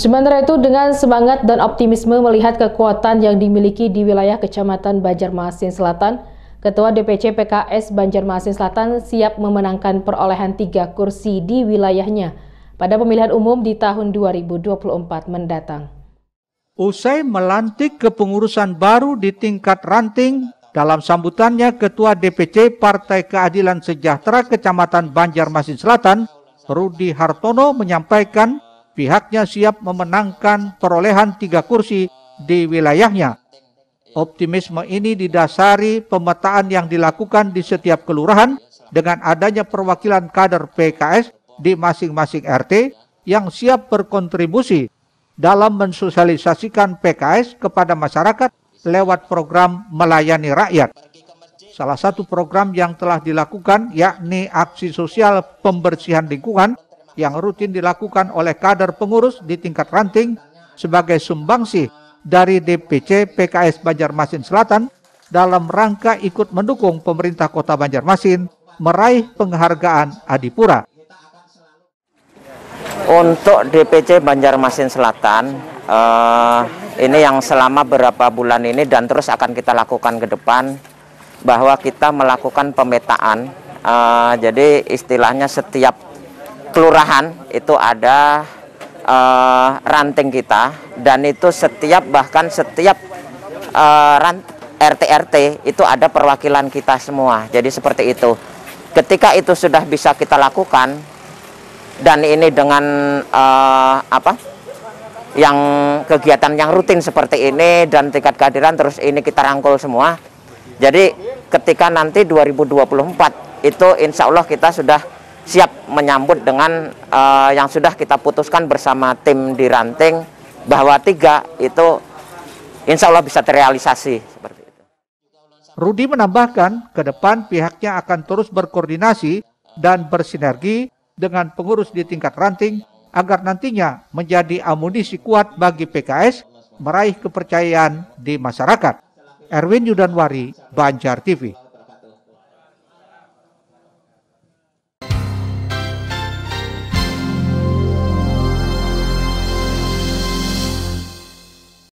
Sementara itu, dengan semangat dan optimisme melihat kekuatan yang dimiliki di wilayah Kecamatan Banjarmasin Selatan, Ketua DPC PKS Banjarmasin Selatan siap memenangkan perolehan tiga kursi di wilayahnya pada pemilihan umum di tahun 2024 mendatang. Usai melantik kepengurusan baru di tingkat ranting, dalam sambutannya Ketua DPC Partai Keadilan Sejahtera Kecamatan Banjarmasin Selatan, Rudi Hartono menyampaikan pihaknya siap memenangkan perolehan tiga kursi di wilayahnya. Optimisme ini didasari pemetaan yang dilakukan di setiap kelurahan dengan adanya perwakilan kader PKS di masing-masing RT yang siap berkontribusi dalam mensosialisasikan PKS kepada masyarakat lewat program melayani rakyat. Salah satu program yang telah dilakukan yakni aksi sosial pembersihan lingkungan yang rutin dilakukan oleh kader pengurus di tingkat ranting sebagai sumbangsih dari DPC PKS Banjarmasin Selatan dalam rangka ikut mendukung pemerintah kota Banjarmasin meraih penghargaan Adipura. Untuk DPC Banjarmasin Selatan, eh, ini yang selama berapa bulan ini dan terus akan kita lakukan ke depan, bahwa kita melakukan pemetaan. Eh, jadi istilahnya setiap kelurahan itu ada uh, ranting kita dan itu setiap bahkan setiap uh, eh, rant RT RT itu ada perwakilan kita semua. Jadi seperti itu. Ketika itu sudah bisa kita lakukan dan ini dengan uh, apa? yang kegiatan yang rutin seperti ini dan tingkat kehadiran terus ini kita rangkul semua. Jadi ketika nanti 2024 itu insya Allah kita sudah siap menyambut dengan uh, yang sudah kita putuskan bersama tim di ranting bahwa tiga itu insya Allah bisa terrealisasi. Rudi menambahkan, ke depan pihaknya akan terus berkoordinasi dan bersinergi dengan pengurus di tingkat ranting agar nantinya menjadi amunisi kuat bagi PKS meraih kepercayaan di masyarakat. Erwin Yudanwari, Banjar TV.